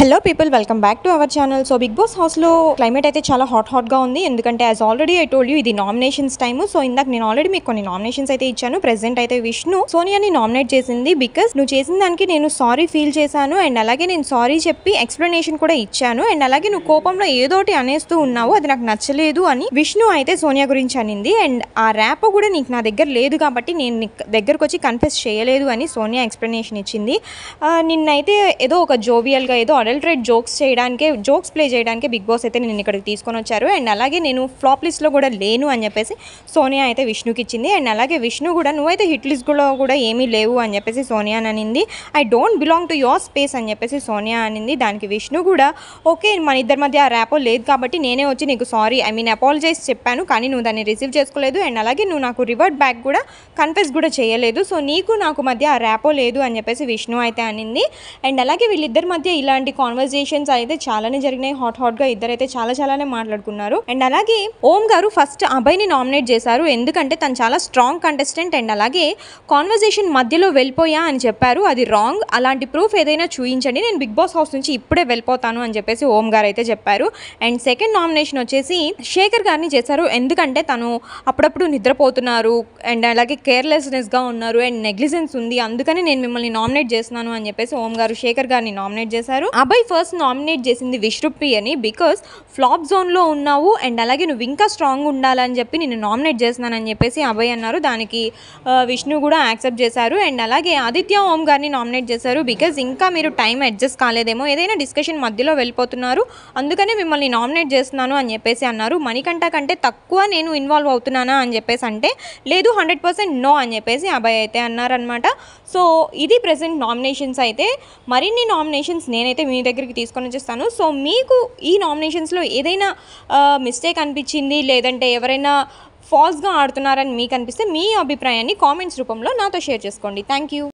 hello people welcome back to our channel so Bigg Boss హౌస్లో climate అయితే చాలా hot హాట్గా ఉంది ఎందుకంటే as already I told you ఇది నామినేషన్స్ టైమ్ సో ఇందాక నేను ఆల్రెడీ మీకు కొన్ని నామినేషన్స్ అయితే ఇచ్చాను ప్రెసెంట్ అయితే విష్ణు సోనియాని నామినేట్ చేసింది బికాస్ నువ్వు చేసిన దానికి నేను సారీ ఫీల్ చేశాను అండ్ అలాగే నేను సారీ చెప్పి ఎక్స్ప్లెనేషన్ కూడా ఇచ్చాను అండ్ అలాగే నువ్వు కోపంలో ఏదోటి అనేస్తూ ఉన్నావు అది నాకు నచ్చలేదు అని విష్ణు అయితే సోనియా గురించి అనింది అండ్ ఆ ర్యాప్ కూడా నీకు నా దగ్గర లేదు కాబట్టి నేను దగ్గరకు వచ్చి కన్ఫెస్ చేయలేదు అని సోనియా ఎక్స్ప్లెనేషన్ ఇచ్చింది నిన్నైతే ఏదో ఒక జోవియల్గా ఏదో అడల్ట్రేట్ జోక్స్ చేయడానికే జోక్స్ ప్లే చేయడానికే బిగ్ బాస్ అయితే నేను ఇక్కడికి తీసుకొని వచ్చారు అండ్ అలాగే నేను ఫ్లాప్ లిస్ట్లో కూడా లేను అని చెప్పేసి సోనియా అయితే విష్ణుకి ఇచ్చింది అండ్ అలాగే విష్ణు కూడా నువ్వైతే హిట్ లిస్ట్లో కూడా ఏమీ లేవు అని చెప్పేసి సోనియా అని అనింది I don't belong to your space అని చెప్పేసి సోనియా అనింది దానికి విష్ణు కూడా ఓకే మన ఇద్దరి మధ్య ఆ ర్యాపో లేదు కాబట్టి నేనే వచ్చి నీకు సారీ ఐ మీన్ అపాలజైజ్ చెప్పాను కానీ నువ్వు దాన్ని రిసీవ్ చేసుకోలేదు అండ్ అలాగే నువ్వు నాకు రివర్ట్ బ్యాక్ కూడా కన్ఫెస్ కూడా చేయలేదు సో నీకు నాకు మధ్య ఆ ర్యాపో లేదు అని చెప్పేసి విష్ణు అయితే అనింది అండ్ అలాగే వీళ్ళిద్దరి మధ్య ఇలాంటి కాన్వర్జేషన్స్ అయితే చాలానే జరిగినాయి హాట్ హాట్ గా ఇద్దరైతే చాలా చాలానే మాట్లాడుకున్నారు అండ్ అలాగే ఓం గారు ఫస్ట్ అభయ్ ని నామినేట్ చేశారు ఎందుకంటే తను చాలా స్ట్రాంగ్ కంటెస్టెంట్ అండ్ అలాగే కాన్వర్జేషన్ మధ్యలో వెళ్ళిపోయా అని చెప్పారు అది రాంగ్ అలాంటి ప్రూఫ్ ఏదైనా చూపించండి నేను బిగ్ బాస్ హౌస్ నుంచి ఇప్పుడే వెళ్ళిపోతాను అని చెప్పేసి ఓం గారు అయితే చెప్పారు అండ్ సెకండ్ నామినేషన్ వచ్చేసి శేఖర్ గారిని చేశారు ఎందుకంటే తను అప్పుడప్పుడు నిద్రపోతున్నారు అండ్ అలాగే కేర్లెస్నెస్గా ఉన్నారు అండ్ నెగ్లిజెన్స్ ఉంది అందుకని నేను మిమ్మల్ని నామినేట్ చేస్తున్నాను అని చెప్పేసి ఓం గారు శేఖర్ గారిని నామినేట్ చేశారు అబ్బాయి ఫస్ట్ నామినేట్ చేసింది విష్రుప్పి అని బికాస్ ఫ్లాప్ జోన్లో ఉన్నావు అండ్ అలాగే నువ్వు ఇంకా స్ట్రాంగ్ ఉండాలని చెప్పి నేను నామినేట్ చేస్తున్నానని చెప్పేసి అభయ్ అన్నారు దానికి విష్ణు కూడా యాక్సెప్ట్ చేశారు అండ్ అలాగే ఆదిత్య ఓం గారిని నామినేట్ చేశారు బికాజ్ ఇంకా మీరు టైం అడ్జస్ట్ కాలేదేమో ఏదైనా డిస్కషన్ మధ్యలో వెళ్ళిపోతున్నారు అందుకనే మిమ్మల్ని నామినేట్ చేస్తున్నాను అని చెప్పేసి అన్నారు మణికంట కంటే తక్కువ నేను ఇన్వాల్వ్ అవుతున్నానా అని చెప్పేసి అంటే లేదు హండ్రెడ్ పర్సెంట్ నో అని చెప్పేసి అభయ్ అయితే అన్నారనమాట సో ఇది ప్రజెంట్ నామినేషన్స్ అయితే మరిన్ని నామినేషన్స్ నేనైతే మీ మీ దగ్గరికి తీసుకొని వచ్చేస్తాను సో మీకు ఈ నామినేషన్స్లో ఏదైనా మిస్టేక్ అనిపించింది లేదంటే ఎవరైనా ఫాల్స్గా ఆడుతున్నారని మీకు అనిపిస్తే మీ అభిప్రాయాన్ని కామెంట్స్ రూపంలో నాతో షేర్ చేసుకోండి థ్యాంక్ యూ